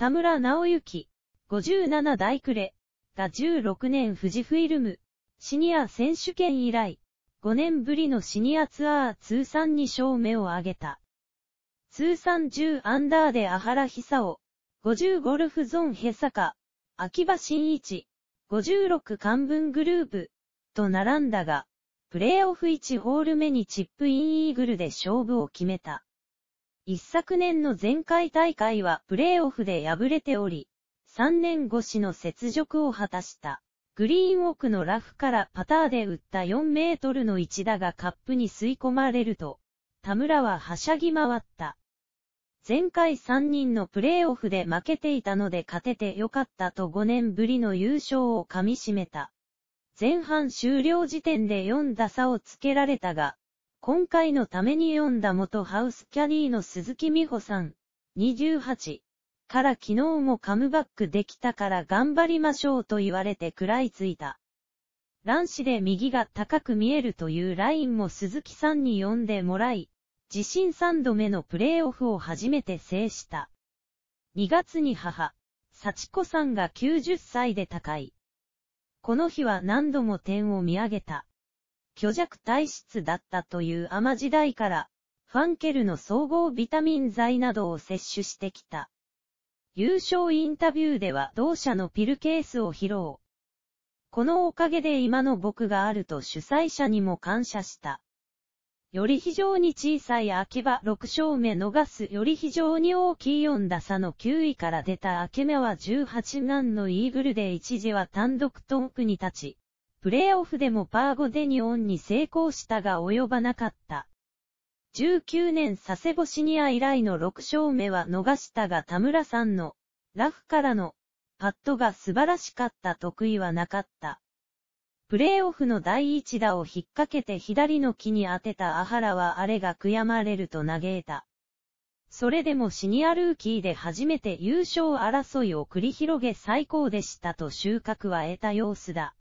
田村直之、57大暮れ、が16年富士フィルム、シニア選手権以来、5年ぶりのシニアツアー通算2勝目を挙げた。通算10アンダーでアハラヒサオ、50ゴルフゾンヘサカ、秋葉新一、56漢文グループ、と並んだが、プレーオフ1ホール目にチップインイーグルで勝負を決めた。一昨年の前回大会はプレーオフで敗れており、3年越しの雪辱を果たした。グリーン奥のラフからパターで打った4メートルの一打がカップに吸い込まれると、田村ははしゃぎ回った。前回3人のプレーオフで負けていたので勝ててよかったと5年ぶりの優勝を噛み締めた。前半終了時点で4打差をつけられたが、今回のために読んだ元ハウスキャディの鈴木美穂さん、28から昨日もカムバックできたから頑張りましょうと言われて食らいついた。乱視で右が高く見えるというラインも鈴木さんに読んでもらい、自身3度目のプレーオフを初めて制した。2月に母、幸子さんが90歳で高い。この日は何度も点を見上げた。虚弱体質だったというアマ時代から、ファンケルの総合ビタミン剤などを摂取してきた。優勝インタビューでは同社のピルケースを披露。このおかげで今の僕があると主催者にも感謝した。より非常に小さい秋葉6勝目逃すより非常に大きい4打差の9位から出た明け目は18難のイーグルで一時は単独トンクに立ち、プレーオフでもパーゴデニオンに成功したが及ばなかった。19年佐世保シニア以来の6勝目は逃したが田村さんのラフからのパットが素晴らしかった得意はなかった。プレーオフの第一打を引っ掛けて左の木に当てたアハラはあれが悔やまれると嘆いた。それでもシニアルーキーで初めて優勝争いを繰り広げ最高でしたと収穫は得た様子だ。